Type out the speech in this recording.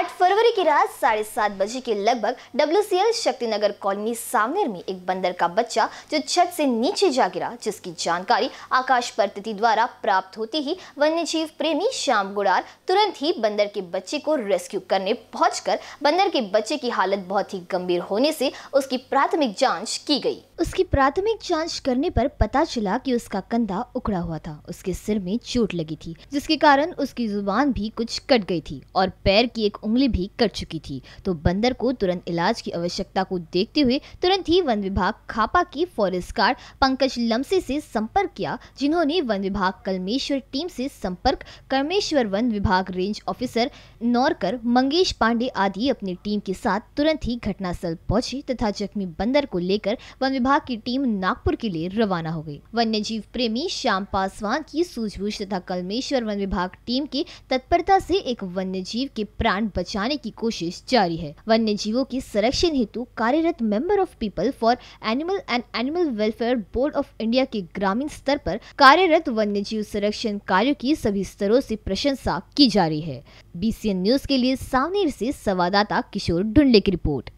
8 फरवरी की रात साढ़े सात बजे के लगभग W C L Shaktinagar colony सामनेर में एक बंदर का बच्चा जो छत से नीचे जा गिरा जिसकी जानकारी आकाश प्रति द्वारा प्राप्त होती ही वन्य जीव प्रेमी श्याम गुड़ार तुरंत ही बंदर के बच्चे को रेस्क्यू करने पहुंचकर बंदर के बच्चे की हालत बहुत ही गंभीर होने से उसकी प्राथमिक जाँच की गई उसकी प्राथमिक जांच करने पर पता चला कि उसका कंधा उखड़ा हुआ था उसके सिर में चोट लगी थी जिसके कारण उसकी जुबान भी कुछ कट गई थी और पैर की एक उंगली भी कट चुकी थी तो बंदर को तुरंत इलाज की आवश्यकता को देखते हुए तुरंत ही वन विभाग खापा की फॉरेस्ट गार्ड पंकज लम्से से संपर्क किया जिन्होंने वन विभाग कलमेश्वर टीम से संपर्क कर्मेश्वर वन विभाग रेंज ऑफिसर नौरकर मंगेश पांडे आदि अपनी टीम के साथ तुरंत ही घटनास्थल पहुंचे तथा जख्मी बंदर को लेकर वन विभाग विभाग की टीम नागपुर के लिए रवाना हो गई वन्य जीव प्रेमी श्याम पासवान की सूझबूझ तथा कलमेश्वर वन विभाग टीम की तत्परता से एक वन्य जीव के प्राण बचाने की कोशिश जारी है वन्य जीवों के संरक्षण हेतु कार्यरत member of people for animal and animal welfare board of India के ग्रामीण स्तर पर कार्यरत वन्य जीव संरक्षण कार्यो की सभी स्तरों से प्रशंसा की जा रही है बीसीएन न्यूज के लिए सावनेर से संवाददाता किशोर ढुंडले की रिपोर्ट